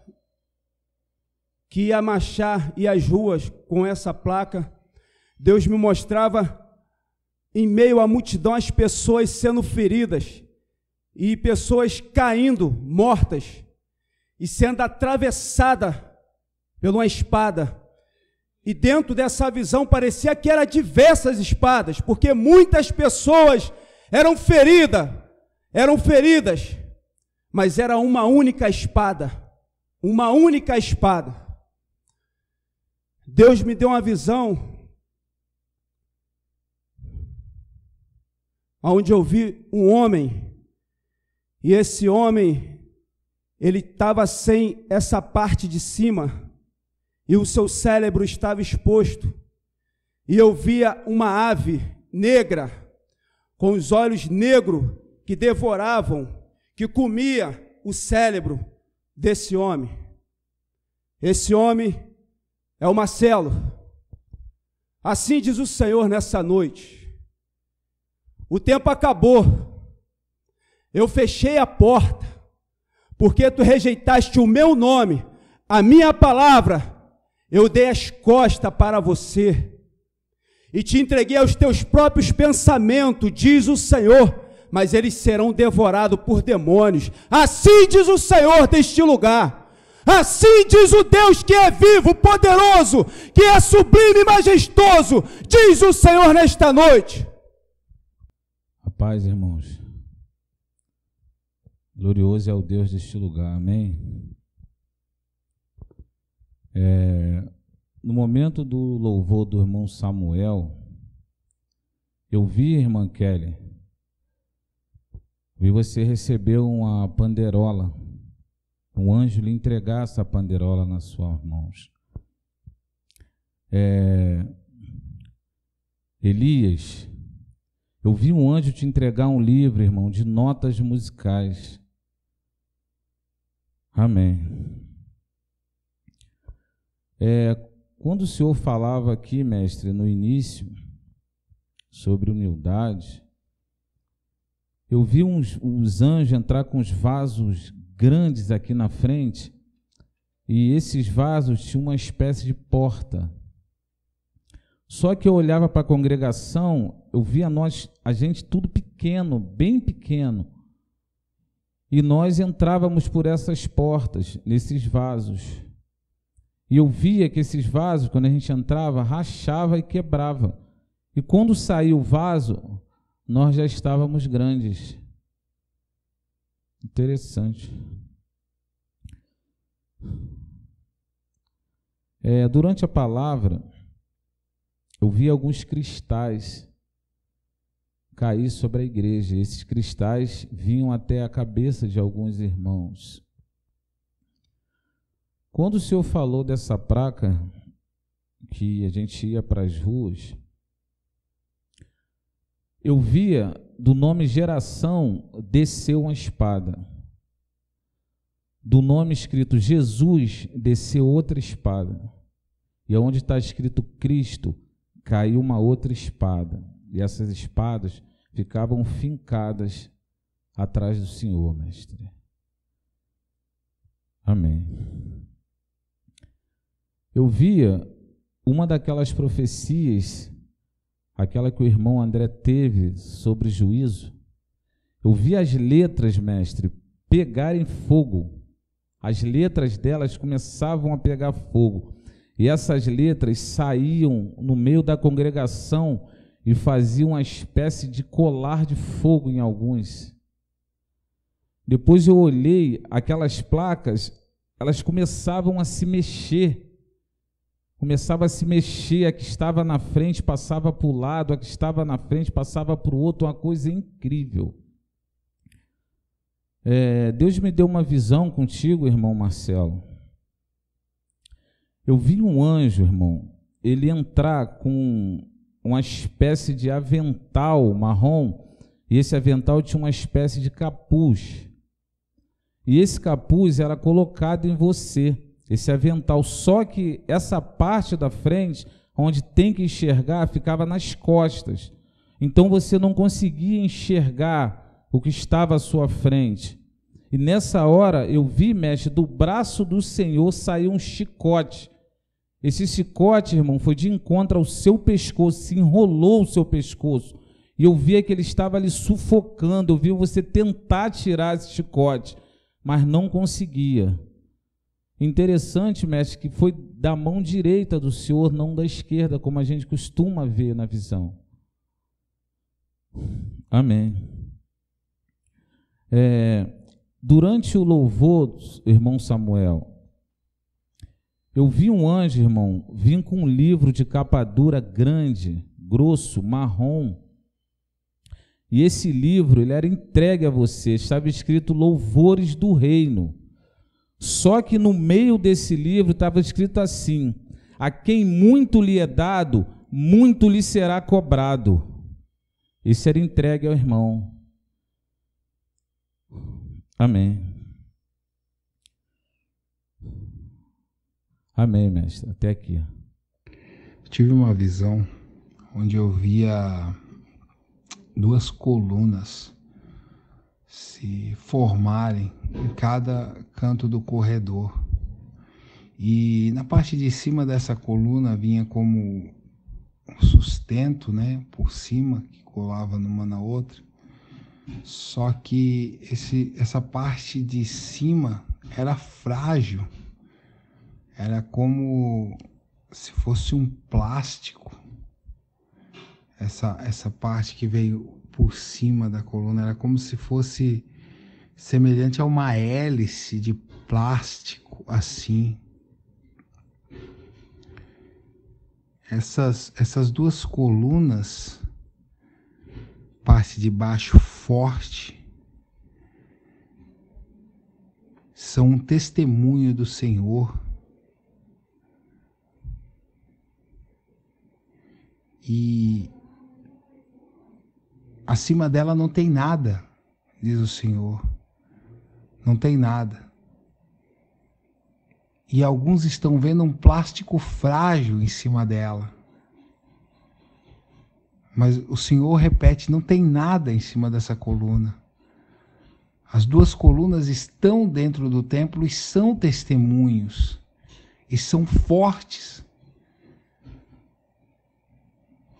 que ia marchar e as ruas com essa placa, Deus me mostrava em meio à multidão as pessoas sendo feridas e pessoas caindo, mortas, e sendo atravessada por uma espada. E dentro dessa visão parecia que eram diversas espadas, porque muitas pessoas eram feridas, eram feridas, mas era uma única espada, uma única espada. Deus me deu uma visão onde eu vi um homem e esse homem, ele estava sem essa parte de cima, e o seu cérebro estava exposto. E eu via uma ave negra, com os olhos negros, que devoravam, que comia o cérebro desse homem. Esse homem é o Marcelo. Assim diz o Senhor nessa noite. O tempo acabou. Eu fechei a porta, porque tu rejeitaste o meu nome, a minha palavra. Eu dei as costas para você e te entreguei aos teus próprios pensamentos, diz o Senhor, mas eles serão devorados por demônios. Assim diz o Senhor deste lugar. Assim diz o Deus que é vivo, poderoso, que é sublime e majestoso, diz o Senhor nesta noite. Rapaz, paz, irmãos. Glorioso é o Deus deste lugar, amém? É, no momento do louvor do irmão Samuel, eu vi, irmã Kelly, vi você receber uma panderola, um anjo lhe entregar essa panderola nas suas mãos. É, Elias, eu vi um anjo te entregar um livro, irmão, de notas musicais. Amém. É, quando o senhor falava aqui, mestre, no início, sobre humildade, eu vi uns, uns anjos entrar com os vasos grandes aqui na frente, e esses vasos tinham uma espécie de porta. Só que eu olhava para a congregação, eu via nós, a gente tudo pequeno, bem pequeno. E nós entrávamos por essas portas, nesses vasos. E eu via que esses vasos, quando a gente entrava, rachava e quebrava. E quando saiu o vaso, nós já estávamos grandes. Interessante. É, durante a palavra, eu vi alguns cristais cair sobre a igreja. Esses cristais vinham até a cabeça de alguns irmãos. Quando o Senhor falou dessa placa, que a gente ia para as ruas, eu via do nome geração desceu uma espada. Do nome escrito Jesus desceu outra espada. E onde está escrito Cristo caiu uma outra espada. E essas espadas ficavam fincadas atrás do Senhor, mestre. Amém. Eu via uma daquelas profecias, aquela que o irmão André teve sobre juízo. Eu vi as letras, mestre, pegarem fogo. As letras delas começavam a pegar fogo. E essas letras saíam no meio da congregação e fazia uma espécie de colar de fogo em alguns. Depois eu olhei, aquelas placas, elas começavam a se mexer. Começava a se mexer, a que estava na frente passava para o lado, a que estava na frente passava para o outro, uma coisa incrível. É, Deus me deu uma visão contigo, irmão Marcelo. Eu vi um anjo, irmão, ele entrar com uma espécie de avental marrom, e esse avental tinha uma espécie de capuz. E esse capuz era colocado em você, esse avental. Só que essa parte da frente, onde tem que enxergar, ficava nas costas. Então você não conseguia enxergar o que estava à sua frente. E nessa hora eu vi, mestre, do braço do Senhor sair um chicote esse chicote, irmão, foi de encontro ao seu pescoço, se enrolou o seu pescoço. E eu via que ele estava ali sufocando, eu via você tentar tirar esse chicote, mas não conseguia. Interessante, mestre, que foi da mão direita do Senhor, não da esquerda, como a gente costuma ver na visão. Amém. É, durante o louvor, irmão Samuel, eu vi um anjo, irmão, vir com um livro de capa dura grande, grosso, marrom. E esse livro, ele era entregue a você, estava escrito Louvores do Reino. Só que no meio desse livro estava escrito assim: A quem muito lhe é dado, muito lhe será cobrado. Isso era entregue ao irmão. Amém. Amém, mestre. Até aqui. Tive uma visão onde eu via duas colunas se formarem em cada canto do corredor. E na parte de cima dessa coluna vinha como um sustento, né, por cima, que colava numa na outra. Só que esse, essa parte de cima era frágil era como se fosse um plástico. Essa, essa parte que veio por cima da coluna era como se fosse semelhante a uma hélice de plástico assim. Essas, essas duas colunas, parte de baixo forte, são um testemunho do Senhor e acima dela não tem nada, diz o Senhor. Não tem nada. E alguns estão vendo um plástico frágil em cima dela. Mas o Senhor repete: não tem nada em cima dessa coluna. As duas colunas estão dentro do templo e são testemunhos, e são fortes.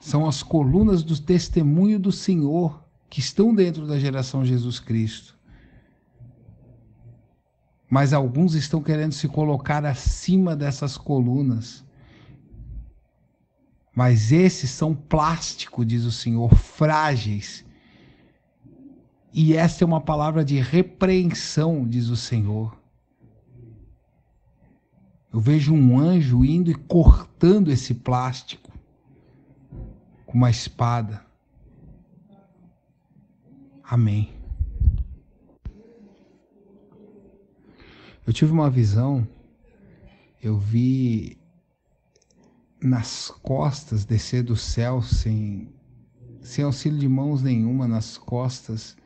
São as colunas do testemunho do Senhor que estão dentro da geração Jesus Cristo. Mas alguns estão querendo se colocar acima dessas colunas. Mas esses são plástico, diz o Senhor, frágeis. E essa é uma palavra de repreensão, diz o Senhor. Eu vejo um anjo indo e cortando esse plástico com uma espada. Amém. Eu tive uma visão, eu vi nas costas descer do céu sem, sem auxílio de mãos nenhuma, nas costas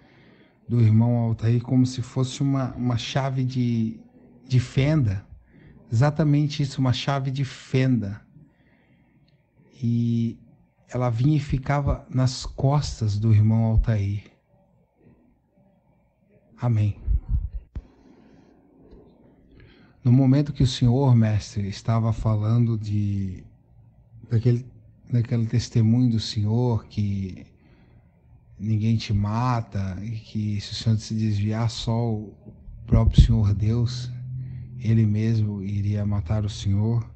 do irmão Altair, como se fosse uma, uma chave de, de fenda. Exatamente isso, uma chave de fenda. E ela vinha e ficava nas costas do irmão Altair. Amém. No momento que o senhor, mestre, estava falando de daquele, daquele testemunho do senhor que ninguém te mata e que se o senhor se desviar só o próprio senhor Deus, ele mesmo iria matar o senhor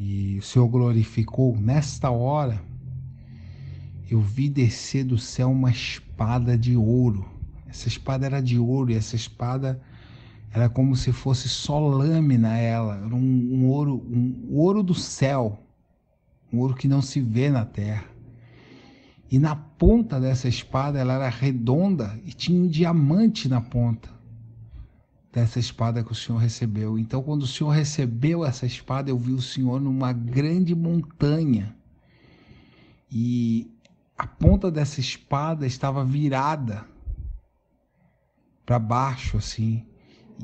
e o Senhor glorificou, nesta hora eu vi descer do céu uma espada de ouro. Essa espada era de ouro e essa espada era como se fosse só lâmina ela, era um, um ouro, um ouro do céu, um ouro que não se vê na terra. E na ponta dessa espada ela era redonda e tinha um diamante na ponta dessa espada que o Senhor recebeu. Então, quando o Senhor recebeu essa espada, eu vi o Senhor numa grande montanha. E a ponta dessa espada estava virada para baixo, assim.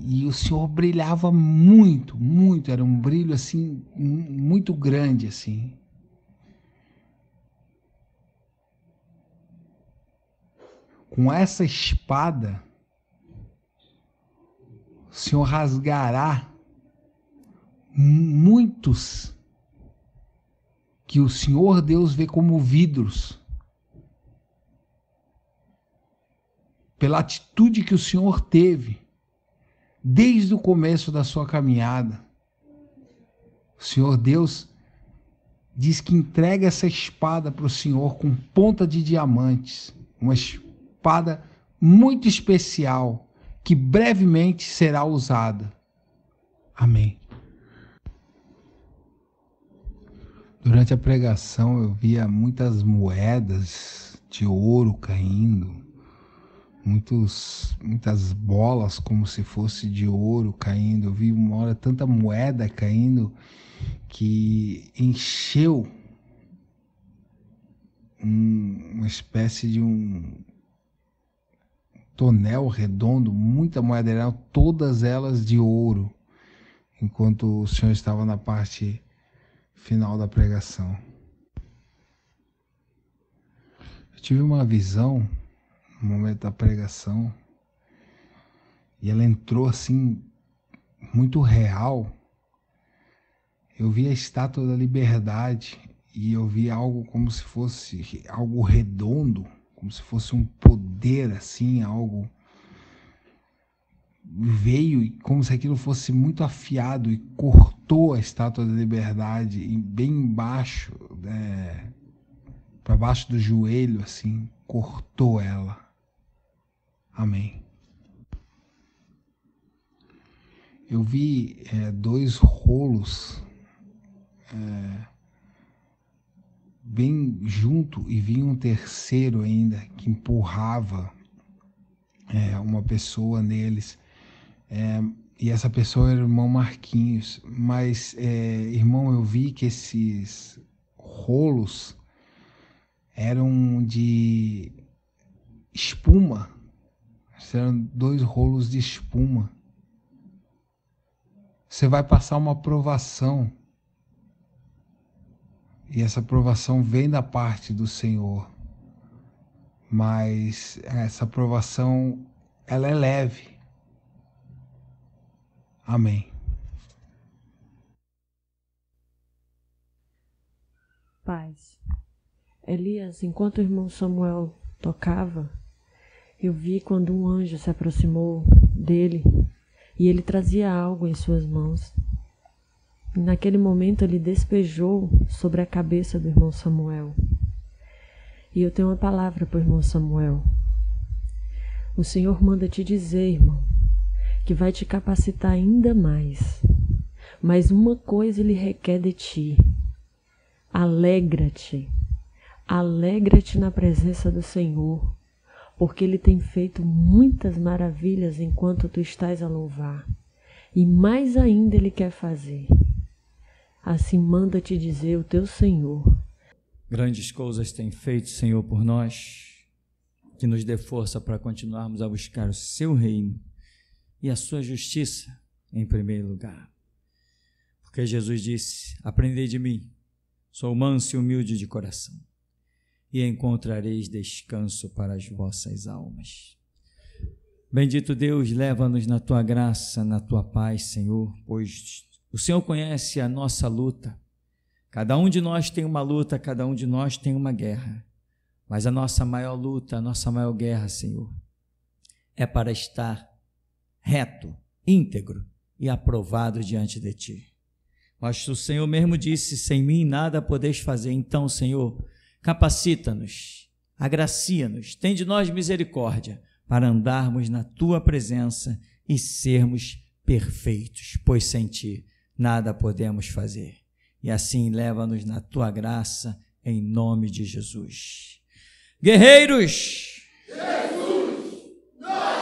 E o Senhor brilhava muito, muito. Era um brilho, assim, muito grande, assim. Com essa espada, o Senhor rasgará muitos que o Senhor Deus vê como vidros. Pela atitude que o Senhor teve desde o começo da sua caminhada. O Senhor Deus diz que entrega essa espada para o Senhor com ponta de diamantes, uma espada muito especial que brevemente será usada. Amém. Durante a pregação eu via muitas moedas de ouro caindo, muitos, muitas bolas como se fosse de ouro caindo. Eu vi uma hora tanta moeda caindo que encheu um, uma espécie de um tonel redondo, muita moeda real, todas elas de ouro, enquanto o Senhor estava na parte final da pregação. Eu tive uma visão no momento da pregação e ela entrou assim muito real. Eu vi a estátua da liberdade e eu vi algo como se fosse algo redondo como se fosse um poder assim, algo veio e como se aquilo fosse muito afiado e cortou a estátua da liberdade bem embaixo, é, para baixo do joelho, assim, cortou ela. Amém. Eu vi é, dois rolos. É, bem junto e vinha um terceiro ainda que empurrava é, uma pessoa neles. É, e essa pessoa era o irmão Marquinhos. Mas, é, irmão, eu vi que esses rolos eram de espuma. Eram dois rolos de espuma. Você vai passar uma provação e essa provação vem da parte do Senhor. Mas essa provação ela é leve. Amém. Paz. Elias, enquanto o irmão Samuel tocava, eu vi quando um anjo se aproximou dele e ele trazia algo em suas mãos naquele momento ele despejou sobre a cabeça do irmão Samuel. E eu tenho uma palavra para o irmão Samuel. O Senhor manda te dizer, irmão, que vai te capacitar ainda mais. Mas uma coisa ele requer de ti: alegra-te. Alegra-te na presença do Senhor, porque ele tem feito muitas maravilhas enquanto tu estás a louvar. E mais ainda ele quer fazer assim manda te dizer o teu Senhor. Grandes coisas tem feito, Senhor, por nós, que nos dê força para continuarmos a buscar o seu reino e a sua justiça em primeiro lugar. Porque Jesus disse: Aprendei de mim, sou manso e humilde de coração, e encontrareis descanso para as vossas almas. Bendito Deus, leva-nos na tua graça, na tua paz, Senhor, pois o Senhor conhece a nossa luta. Cada um de nós tem uma luta, cada um de nós tem uma guerra. Mas a nossa maior luta, a nossa maior guerra, Senhor, é para estar reto, íntegro e aprovado diante de Ti. Mas o Senhor mesmo disse: sem mim nada podeis fazer. Então, Senhor, capacita-nos, agracia-nos, tem de nós misericórdia para andarmos na Tua presença e sermos perfeitos, pois sem Ti nada podemos fazer. E assim leva-nos na tua graça, em nome de Jesus. Guerreiros! Jesus! Nós!